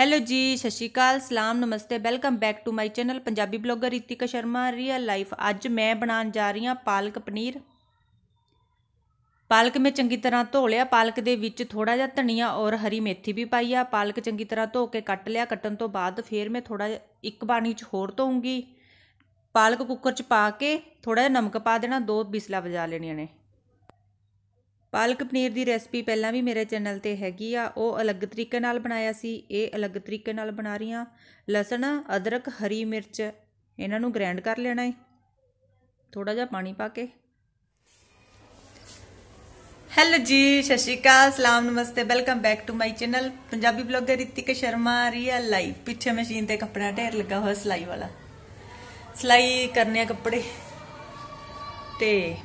hello ਜੀ ਸਤਿ ਸ਼੍ਰੀ ਅਕਾਲ ਸਲਾਮ ਨਮਸਤੇ welcome back to my channel Punjabi blogger Ritika Sharma real life ਅੱਜ ਮੈਂ ਬਣਾਉਣ ਜਾ ਰਹੀ ਹਾਂ ਪਾਲਕ ਪਨੀਰ ਪਾਲਕ ਮੈਂ ਚੰਗੀ ਤਰ੍ਹਾਂ ਧੋ ਲਿਆ ਪਾਲਕ ਦੇ ਵਿੱਚ ਥੋੜਾ ਜਿਹਾ ਧਨੀਆ ਔਰ ਹਰੀ ਮੇਥੀ ਵੀ ਪਾਈ ਆ ਪਾਲਕ ਚੰਗੀ ਤਰ੍ਹਾਂ ਧੋ ਕੇ ਕੱਟ ਲਿਆ ਕੱਟਣ ਤੋਂ ਬਾਅਦ ਫਿਰ ਮੈਂ ਥੋੜਾ ਜਿਹਾ ਇੱਕ ਬਾਣੀ 'ਚ ਹੋਰ ਧੋਉਂਗੀ ਪਾਲਕ ਕੁੱਕਰ 'ਚ ਪਾ ਕੇ ਥੋੜਾ ਜਿਹਾ ਨਮਕ ਪਾ ਦੇਣਾ ਦੋ ਬਿਸਲਾ ਵਜਾ ਲੈਣੀਆਂ ਨੇ ਪਾਲਕ ਪਨੀਰ ਦੀ ਰੈਸਪੀ ਪਹਿਲਾਂ ਵੀ ਮੇਰੇ ਚੈਨਲ ਤੇ ਹੈਗੀ ਆ ਉਹ ਅਲੱਗ ਤਰੀਕੇ ਨਾਲ ਬਣਾਇਆ ਸੀ ਇਹ ਅਲੱਗ ਤਰੀਕੇ ਨਾਲ ਬਣਾ ਰਹੀ ਆ ਲਸਣ ਅਦਰਕ ਹਰੀ ਮਿਰਚ ਇਹਨਾਂ ਨੂੰ ਗ੍ਰਾਈਂਡ ਕਰ ਲੈਣਾ ਹੈ ਥੋੜਾ ਜਿਹਾ ਪਾਣੀ ਪਾ ਕੇ ਹੈਲੋ ਜੀ ਸਤਿ ਸ਼੍ਰੀ ਅਕਾਲ ਸਲਾਮ ਨਮਸਤੇ welcome back to my channel Punjabi blogger Ritik Sharma real life ਪਿੱਛੇ ਮਸ਼ੀਨ ਤੇ ਕੱਪੜਾ ਢੇਰ ਲੱਗਾ ਹੋਇਆ ਸਲਾਈ ਵਾਲਾ ਸਲਾਈ ਕਰਨੇ ਆ ਕੱਪੜੇ ਤੇ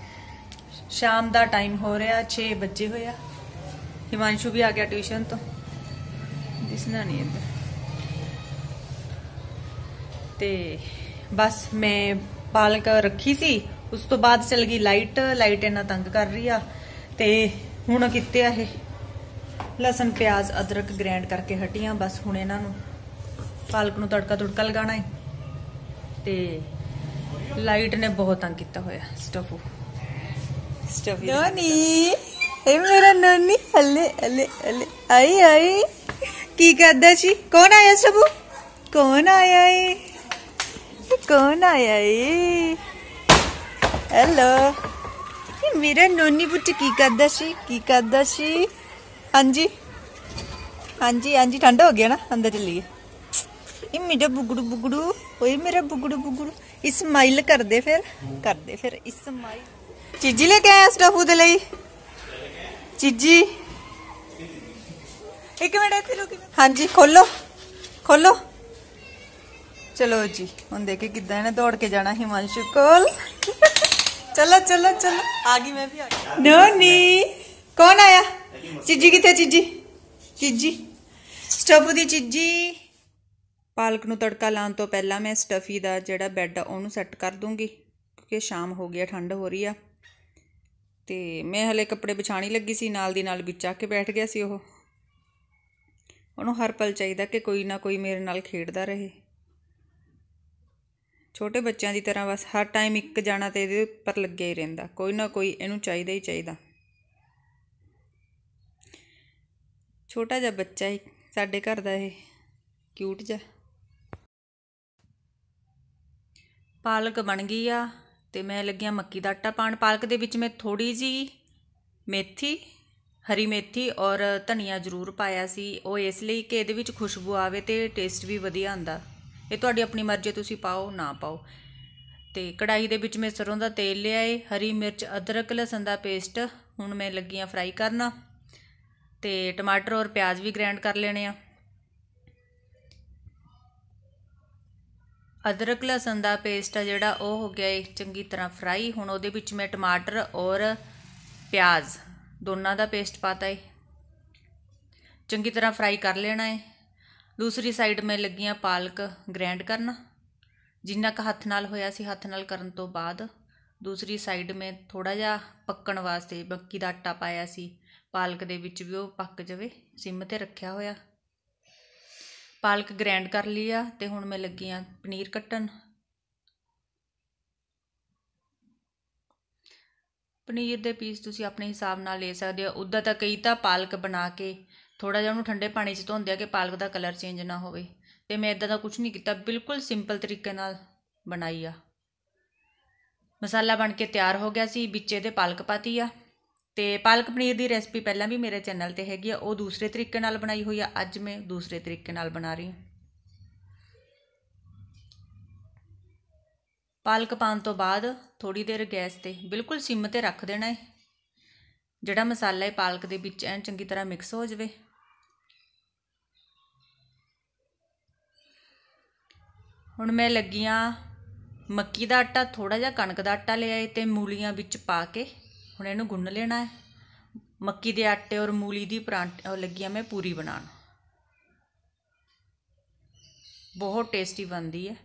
ਸ਼ਾਮ ਦਾ ਟਾਈਮ ਹੋ ਰਿਹਾ 6 ਵਜੇ ਹੋਇਆ ਹਿਮਾਂਸ਼ੂ ਵੀ ਆ ਗਿਆ ਟਿਊਸ਼ਨ ਤੋਂ ਦਿਸਣਾ ਨਹੀਂ ਇੱਧਰ ਤੇ ਬਸ ਮੈਂ ਪਾਲਕ ਰੱਖੀ ਸੀ ਉਸ ਤੋਂ ਬਾਅਦ ਚੱਲ ਗਈ ਲਾਈਟ ਲਾਈਟ ਇਹਨਾਂ ਤੰਗ ਕਰ ਰਹੀ ਆ ਤੇ ਹੁਣ ਕਿਤੇ ਆ ਇਹ ਲਸਣ ਪਿਆਜ਼ ਅਦਰਕ ਗ੍ਰੈਂਡ ਕਰਕੇ ਹਟੀਆਂ ਬਸ ਹੁਣ ਇਹਨਾਂ ਨੂੰ ਪਾਲਕ ਨੂੰ ਤੜਕਾ ਤੁੜਕਾ ਲਗਾਣਾ ਹੈ ਤੇ ਲਾਈਟ ਨੇ ਬਹੁਤ ਤੰਗ ਕੀਤਾ ਹੋਇਆ ਸਟਫੂ स्टोरी ਨੋਨੀ ਇਹ ਮੇਰਾ ਨੋਨੀ ਹੱਲੇ ਹੱਲੇ ਹੱਲੇ ਆਈ ਆਈ ਕੀ ਕਰਦਾ ਸੀ ਕੌਣ ਆਇਆ ਸਭੂ ਕੌਣ ਆਇਆ ਏ ਕੌਣ ਆਇਆ ਏ ਹੈਲੋ ਇਹ ਮੇਰਾ ਨੋਨੀ ਪੁੱਤ ਕੀ ਕਰਦਾ ਸੀ ਕੀ ਕਰਦਾ ਸੀ ਹਾਂਜੀ ਹਾਂਜੀ ਹਾਂਜੀ ਠੰਡਾ ਹੋ ਗਿਆ ਨਾ ਅੰਦਰ ਗਏ ਇਹ ਮੇਰਾ ਬੁਗੜੂ ਬੁਗੜੂ ਓਏ ਮੇਰਾ ਬੁਗੜੂ ਬੁਗੜੂ ਇਸ ਸਮਾਈਲ ਕਰਦੇ ਫਿਰ ਕਰਦੇ ਫਿਰ ਇਸ ਸਮਾਈਲ ਚੀਜੀ ਲੈ ਕੇ ਆਇਆ ਸਟਫੂ ਦੇ ਲਈ ਚੀਜੀ ਇੱਕ ਮਿੰਟ ਇੱਥੇ ਰੁਕੀ ਹਾਂਜੀ ਖੋਲੋ ਖੋਲੋ ਚਲੋ ਜੀ ਹੁਣ ਦੇਖੇ ਕਿੱਦਾਂ ਇਹਨੇ ਦੌੜ ਕੇ ਜਾਣਾ ਹਿਮਾਂਸ਼ੂ ਕੋਲ ਚਲੋ ਚਲੋ ਚਲੋ ਆ ਗਈ ਮੈਂ ਵੀ ਆ ਗਈ ਨੋਨੀ ਕੌਣ ਆਇਆ ਚੀਜੀ ਕਿੱਥੇ ਚੀਜੀ ਚੀਜੀ ਸਟਫੂ ਦੀ ਚੀਜੀ ਪਾਲਕ ਨੂੰ ਤੜਕਾ ਲਾਉਣ ਤੋਂ ਪਹਿਲਾਂ ਮੈਂ ਸਟਫੀ ਦਾ ਜਿਹੜਾ ਬੈੱਡ ਆ ਉਹਨੂੰ ਸੈੱਟ ਕਰ ਦੂੰਗੀ ਕਿਉਂਕਿ ਸ਼ਾਮ ਹੋ ਗਈ ਆ ਠੰਡ ਹੋ ਰਹੀ ਆ ਤੇ ਮੈਂ ਹਲੇ ਕੱਪੜੇ ਵਿਛਾਣੀ ਲੱਗੀ ਸੀ ਨਾਲ ਦੀ ਨਾਲ ਵਿੱਚ ਆ ਕੇ ਬੈਠ ਗਿਆ ਸੀ ਉਹ ਉਹਨੂੰ ਹਰ ਪਲ ਚਾਹੀਦਾ ਕਿ ਕੋਈ ਨਾ ਕੋਈ ਮੇਰੇ ਨਾਲ ਖੇਡਦਾ ਰਹੇ ਛੋਟੇ ਬੱਚਿਆਂ ਦੀ ਤਰ੍ਹਾਂ ਬਸ ਹਰ ਟਾਈਮ ਇੱਕ ਜਾਣਾ ਤੇ ਇਹਦੇ ਉੱਪਰ ਲੱਗਿਆ ਹੀ ਰਹਿੰਦਾ ਕੋਈ ਨਾ ਕੋਈ ਇਹਨੂੰ ਚਾਹੀਦਾ ਹੀ ਚਾਹੀਦਾ ਛੋਟਾ ਜਿਹਾ ਬੱਚਾ ਹੀ ਸਾਡੇ ਘਰ ਦਾ ਇਹ ਕਿਊਟ ਜਿਹਾ ਪਾਲਕ ਬਣ ਗਈ ਆ ਤੇ ਮੈਂ ਲੱਗਿਆ ਮੱਕੀ ਦਾ ਆਟਾ ਪਾਣ ਪਾਲਕ ਦੇ ਵਿੱਚ ਮੈਂ ਥੋੜੀ ਜੀ ਮੇਥੀ ਹਰੀ ਮੇਥੀ ਔਰ ਧਨੀਆ ਜ਼ਰੂਰ ਪਾਇਆ ਸੀ ਉਹ ਇਸ ਲਈ ਕਿ ਇਹਦੇ ਵਿੱਚ ਖੁਸ਼ਬੂ ਆਵੇ ਤੇ ਟੇਸਟ ਵੀ ਵਧੀਆ ਆਂਦਾ ਇਹ ਤੁਹਾਡੀ ਆਪਣੀ ਮਰਜ਼ੀ ਤੁਸੀਂ ਪਾਓ ਨਾ ਪਾਓ ਤੇ ਕੜਾਈ ਦੇ ਵਿੱਚ ਮੈਂ ਸਰੋਂ ਦਾ ਤੇਲ ਲਿਆ ਏ ਹਰੀ ਮਿਰਚ ਅਦਰਕ ਲਸਣ ਦਾ ਪੇਸਟ ਹੁਣ ਮੈਂ ਲੱਗੀਆਂ ਫਰਾਈ ਕਰਨਾ ਤੇ ਟਮਾਟਰ ਔਰ ਪਿਆਜ਼ ਵੀ ਗ੍ਰੈਂਡ ਕਰ ਲੈਣੇ ਆ ਅਦਰਕ ਲਸਣ ਦਾ ਪੇਸਟ ਆ ਜਿਹੜਾ ਉਹ ਹੋ ਗਿਆ ਇੱਕ ਚੰਗੀ ਤਰ੍ਹਾਂ ਫਰਾਈ ਹੁਣ ਉਹਦੇ ਵਿੱਚ ਮੈਂ ਟਮਾਟਰ ਔਰ ਪਿਆਜ਼ ਦੋਨਾਂ ਦਾ ਪੇਸਟ ਪਾਤਾ ਹੈ ਚੰਗੀ ਤਰ੍ਹਾਂ ਫਰਾਈ ਕਰ ਲੈਣਾ ਹੈ ਦੂਸਰੀ ਸਾਈਡ ਮੈਂ ਲੱਗੀਆਂ ਪਾਲਕ ਗ੍ਰੈਂਡ ਕਰਨ ਜਿੰਨਾ ਕ ਹੱਥ ਨਾਲ ਹੋਇਆ ਸੀ ਹੱਥ ਨਾਲ ਕਰਨ ਤੋਂ ਬਾਅਦ ਦੂਸਰੀ ਸਾਈਡ ਮੈਂ ਥੋੜਾ ਜਿਹਾ ਪੱਕਣ ਵਾਸਤੇ ਬੱਕੀ ਦਾ ਆਟਾ ਪਾਇਆ ਸੀ ਪਾਲਕ ਦੇ ਵਿੱਚ ਵੀ ਉਹ ਪੱਕ ਜਾਵੇ ਸਿਮ ਤੇ ਰੱਖਿਆ ਹੋਇਆ ਪਾਲਕ ਗ੍ਰੈਂਡ ਕਰ ਲਈ ਆ ਤੇ ਹੁਣ ਮੈਂ ਲੱਗੀ ਆ ਪਨੀਰ ਕੱਟਣ ਪਨੀਰ ਦੇ ਪੀਸ ਤੁਸੀਂ ਆਪਣੇ ਹਿਸਾਬ ਨਾਲ ਲੈ ਸਕਦੇ ਹੋ ਉਦਾਂ ਤਾਂ ਕਈ ਤਾਂ ਪਾਲਕ ਬਣਾ ਕੇ ਥੋੜਾ ਜਿਹਾ ਉਹਨੂੰ ਠੰਡੇ ਪਾਣੀ 'ਚ ਧੋਂਦੇ ਆ ਕਿ ਪਾਲਕ ਦਾ ਕਲਰ ਚੇਂਜ ਨਾ ਹੋਵੇ ਤੇ ਮੈਂ ਇਦਾਂ ਦਾ ਕੁਝ ਨਹੀਂ ਕੀਤਾ ਬਿਲਕੁਲ ਸਿੰਪਲ ਤਰੀਕੇ ਨਾਲ ਬਣਾਈ ਆ ਮਸਾਲਾ ਬਣ ਕੇ ਤਿਆਰ ਹੋ ਗਿਆ ਸੀ ਵਿੱਚੇ ਇਹਦੇ ਪਾਲਕ ਪਾਤੀ ਆ ਤੇ ਪਾਲਕ ਪਨੀਰ ਦੀ ਰੈਸਪੀ ਪਹਿਲਾਂ ਵੀ ਮੇਰੇ ਚੈਨਲ ਤੇ ਹੈਗੀ ਆ ਉਹ ਦੂਸਰੇ ਤਰੀਕੇ ਨਾਲ ਬਣਾਈ ਹੋਈ ਆ ਅੱਜ ਮੈਂ ਦੂਸਰੇ ਤਰੀਕੇ ਨਾਲ ਬਣਾ ਰਹੀ ਹਾਂ ਪਾਲਕ ਪਾਣ ਤੋਂ ਬਾਅਦ ਥੋੜੀ ਦੇਰ ਗੈਸ ਤੇ ਬਿਲਕੁਲ ਸਿਮ ਤੇ ਰੱਖ ਦੇਣਾ ਹੈ ਜਿਹੜਾ ਮਸਾਲਾ ਹੈ ਪਾਲਕ ਦੇ ਵਿੱਚ ਐਨ ਚੰਗੀ ਤਰ੍ਹਾਂ ਮਿਕਸ ਹੋ ਜਾਵੇ ਹੁਣ ਮੈਂ ਲੱਗੀਆਂ ਮੱਕੀ ਦਾ ਆਟਾ ਥੋੜਾ ਜਿਹਾ ਕਣਕ ਦਾ ਆਟਾ ਲਿਆ ਤੇ ਮੂਲੀਆਂ ਵਿੱਚ ਪਾ ਕੇ ਹੁਣ ਇਹਨੂੰ ਗੁੰਨ ਲੈਣਾ ਹੈ ਮੱਕੀ ਦੇ ਆਟੇ ਔਰ ਮੂਲੀ ਦੀ ਪਰਾਂਠ ਲੱਗੀ ਆ ਮੈਂ ਪੂਰੀ ਬਣਾਉਣ ਬਹੁਤ ਟੇਸਟੀ ਬਣਦੀ ਹੈ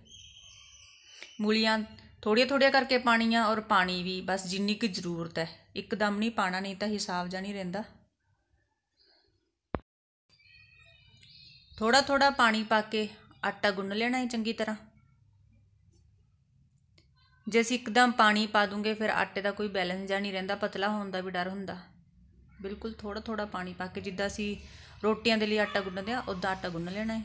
ਮੂਲੀਆਂ ਥੋੜੀਆਂ ਥੋੜੀਆਂ ਕਰਕੇ ਪਾਣੀਆਂ ਔਰ ਪਾਣੀ ਵੀ ਬਸ ਜਿੰਨੀ ਕਿ ਜ਼ਰੂਰਤ ਹੈ ਇੱਕਦਮ ਨਹੀਂ ਪਾਣਾ ਨਹੀਂ ਤਾਂ ਹਿਸਾਬ ਜਾ ਨਹੀਂ ਰਹਿੰਦਾ ਥੋੜਾ ਥੋੜਾ ਪਾਣੀ ਪਾ ਕੇ ਆਟਾ ਗੁੰਨ ਲੈਣਾ ਹੈ ਚੰਗੀ ਤਰ੍ਹਾਂ ਜੇ ਅਸੀਂ ਇੱਕਦਮ ਪਾਣੀ ਪਾ ਦੂੰਗੇ ਫਿਰ ਆਟੇ ਦਾ ਕੋਈ ਬੈਲੈਂਸ ਜਾਂ ਨਹੀਂ ਰਹਿੰਦਾ ਪਤਲਾ ਹੋਣ ਦਾ ਵੀ ਡਰ ਹੁੰਦਾ ਬਿਲਕੁਲ ਥੋੜਾ ਥੋੜਾ ਪਾਣੀ ਪਾ ਕੇ ਜਿੱਦਾਂ ਅਸੀਂ ਰੋਟੀਆਂ ਦੇ ਲਈ ਆਟਾ ਗੁੰਨਦੇ ਆ ਉਦਾਂ ਆਟਾ ਗੁੰਨ ਲੈਣਾ ਹੈ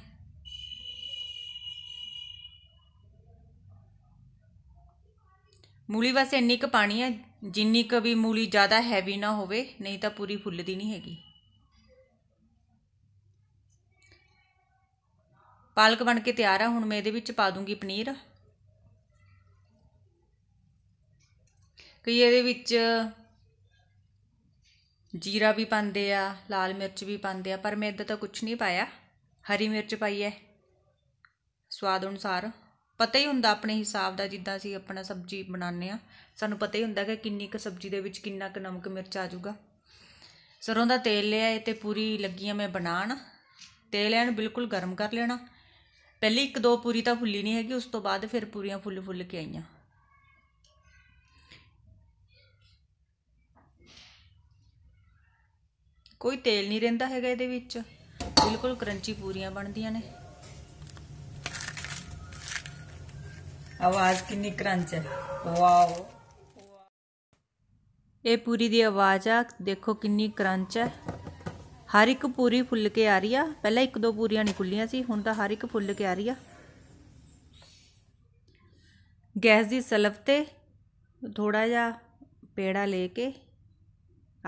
ਮੂਲੀ ਵਾਸਤੇ ਇੰਨੀ ਕੁ ਪਾਣੀ ਹੈ ਜਿੰਨੀ ਕੁ ਵੀ ਮੂਲੀ ਜ਼ਿਆਦਾ ਹੈਵੀ ਨਾ ਹੋਵੇ ਨਹੀਂ ਤਾਂ ਪੂਰੀ ਫੁੱਲਦੀ ਨਹੀਂ ਹੈਗੀ ਪਾਲਕ ਬਣ ਕੇ ਤਿਆਰ ਆ ਹੁਣ ਮੈਂ ਇਹਦੇ ਵਿੱਚ ਪਾ ਦੂੰਗੀ ਪਨੀਰ ਕਈ ਇਹਦੇ ਵਿੱਚ ਜੀਰਾ ਵੀ ਪਾਉਂਦੇ ਆ ਲਾਲ ਮਿਰਚ ਵੀ ਪਾਉਂਦੇ ਆ ਪਰ ਮੈਂ ਇਦਾਂ ਤਾਂ ਕੁਝ ਨਹੀਂ ਪਾਇਆ ਹਰੀ ਮਿਰਚ ਪਾਈ ਐ ਸਵਾਦ ਅਨੁਸਾਰ ਪਤਾ ਹੀ ਹੁੰਦਾ ਆਪਣੇ ਹਿਸਾਬ ਦਾ ਜਿੱਦਾਂ ਅਸੀਂ ਆਪਣਾ ਸਬਜ਼ੀ ਬਣਾਉਂਦੇ ਆ ਸਾਨੂੰ ਪਤਾ ਹੀ ਹੁੰਦਾ ਕਿ ਕਿੰਨੀ ਕੁ ਸਬਜ਼ੀ ਦੇ ਵਿੱਚ ਕਿੰਨਾ ਕੁ ਨਮਕ ਮਿਰਚ ਆ ਜਾਊਗਾ ਸਰੋਂ ਦਾ ਤੇਲ ਲਿਆ ਇਹ ਤੇ ਪੂਰੀ ਲੱਗੀਆਂ ਮੈਂ ਬਣਾਣ ਤੇਲ ਐਨ ਬਿਲਕੁਲ ਗਰਮ ਕਰ ਲੈਣਾ ਪਹਿਲੀ ਇੱਕ ਦੋ ਪੂਰੀ ਤਾਂ ਫੁੱਲੀ ਨਹੀਂ ਹੈਗੀ ਉਸ ਤੋਂ ਬਾਅਦ ਫਿਰ ਪੂਰੀਆਂ ਫੁੱਲ ਫੁੱਲ ਕੇ ਆਈਆਂ ਕੋਈ ਤੇਲ ਨਹੀਂ ਰਹਿੰਦਾ ਹੈਗਾ ਇਹਦੇ ਵਿੱਚ ਬਿਲਕੁਲ ਕਰੰਚੀ ਪੂਰੀਆਂ ਬਣਦੀਆਂ ਨੇ ਆਵਾਜ਼ ਕਿੰਨੀ ਕਰੰਚ ਹੈ ਵਾਓ ਇਹ ਪੂਰੀ ਦੀ ਆਵਾਜ਼ ਆ ਦੇਖੋ ਕਿੰਨੀ ਕਰੰਚ ਹੈ ਹਰ ਇੱਕ ਪੂਰੀ ਫੁੱਲ ਕੇ ਆ ਰਹੀ ਆ ਪਹਿਲਾਂ ਇੱਕ ਦੋ ਪੂਰੀਆਂ ਨਹੀਂ ਖੁੱਲੀਆਂ ਸੀ ਹੁਣ ਤਾਂ ਹਰ ਇੱਕ ਫੁੱਲ ਕੇ ਆ ਰਹੀ ਆ ਗੈਸ ਦੀ ਸਲਫ ਤੇ ਥੋੜਾ ਜਿਹਾ ਪੇੜਾ ਲੈ ਕੇ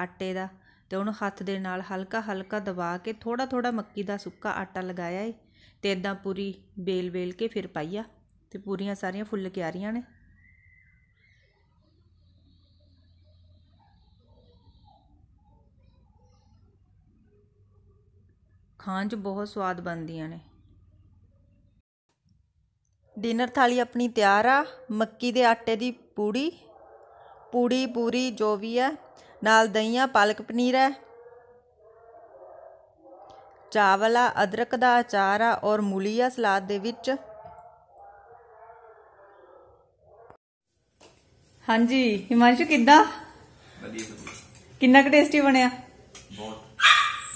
ਆਟੇ ਦਾ ਤੇ ਉਹਨੂੰ ਹੱਥ ਦੇ ਨਾਲ ਹਲਕਾ ਹਲਕਾ ਦਬਾ ਕੇ ਥੋੜਾ ਥੋੜਾ ਮੱਕੀ ਦਾ ਸੁੱਕਾ ਆਟਾ ਲਗਾਇਆ ਏ ਤੇ ਇਦਾਂ ਪੂਰੀ ਬੇਲ ਬੇਲ ਕੇ ਫਿਰ ਪਾਈਆ ਤੇ ਪੂਰੀਆਂ ਸਾਰੀਆਂ ਫੁੱਲ ਕੇ ਆ ਰਹੀਆਂ ਨੇ ਖਾਂਜ ਬਹੁਤ ਸਵਾਦ ਬਣਦੀਆਂ ਨੇ ਡਿਨਰ ਥਾਲੀ ਆਪਣੀ ਤਿਆਰ ਆ ਮੱਕੀ ਦੇ ਆਟੇ ਦੀ ਪੂੜੀ ਪੂੜੀ ਪੂਰੀ ਜੋ ਵੀ ਆ ਨਾਲ ਦਹੀਂਆ ਪਾਲਕ ਪਨੀਰ ਹੈ ਚਾਵਲਾ ਅਦਰਕ ਦਾ ਅਚਾਰ ਆ ਔਰ ਮੂਲੀਆ ਸਲਾਦ ਦੇ ਵਿੱਚ ਹਾਂਜੀ ਹਿਮਾਂਸ਼ੂ ਕਿੱਦਾਂ ਵਧੀਆ ਕਿੰਨਾ ਕੁ ਟੇਸਟੀ ਬਣਿਆ ਬਹੁਤ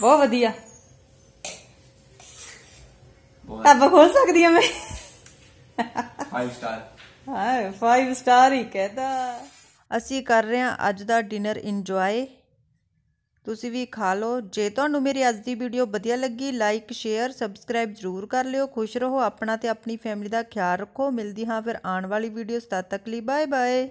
ਬਹੁਤ ਵਧੀਆ ਤਾਂ ਖੋਲ ਸਕਦੀ ਆ ਮੈਂ 5 ਸਟਾਰ ਹਾਂ 5 ਸਟਾਰ ਹੀ ਕਹਦਾ ਅਸੀਂ ਕਰ ਰਹੇ ਹਾਂ ਅੱਜ ਦਾ ਡਿਨਰ ਇੰਜੋਏ ਤੁਸੀਂ ਵੀ ਖਾ ਲਓ ਜੇ ਤੁਹਾਨੂੰ ਮੇਰੀ ਅੱਜ ਦੀ ਵੀਡੀਓ ਵਧੀਆ ਲੱਗੀ ਲਾਈਕ ਸ਼ੇਅਰ ਸਬਸਕ੍ਰਾਈਬ ਜ਼ਰੂਰ ਕਰ ਲਿਓ ਖੁਸ਼ ਰਹੋ ਆਪਣਾ ਤੇ ਆਪਣੀ ਫੈਮਿਲੀ ਦਾ ਖਿਆਲ ਰੱਖੋ ਮਿਲਦੀ ਹਾਂ ਫਿਰ ਆਉਣ ਵਾਲੀ ਵੀਡੀਓਜ਼ ਤਦ ਤੱਕ ਲਈ ਬਾਏ ਬਾਏ